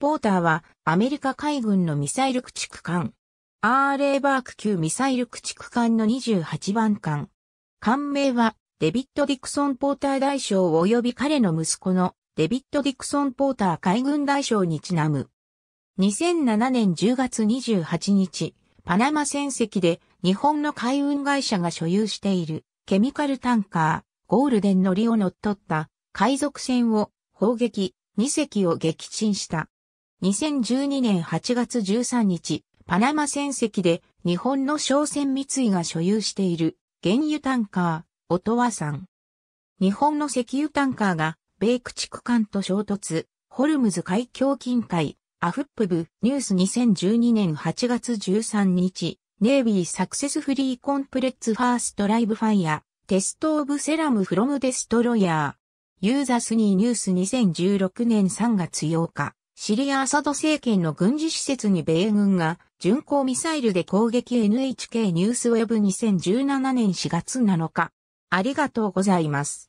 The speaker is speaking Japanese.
ポーターはアメリカ海軍のミサイル駆逐艦。RA バーク級ミサイル駆逐艦の28番艦。艦名はデビッド・ディクソン・ポーター大将及び彼の息子のデビッド・ディクソン・ポーター海軍大将にちなむ。2007年10月28日、パナマ船籍で日本の海運会社が所有しているケミカルタンカー、ゴールデンのりを乗っ取った海賊船を砲撃2隻を撃沈した。2012年8月13日、パナマ船籍で日本の商船三井が所有している原油タンカー、オトワさん。日本の石油タンカーが米駆逐艦と衝突、ホルムズ海峡近海、アフップ部ニュース2012年8月13日、ネイビーサクセスフリーコンプレッツファーストライブファイヤー、テストオブセラムフロムデストロイヤー。ユーザスニーニュース2016年3月8日。シリア・アサド政権の軍事施設に米軍が巡航ミサイルで攻撃 NHK ニュースウェブ2017年4月7日。ありがとうございます。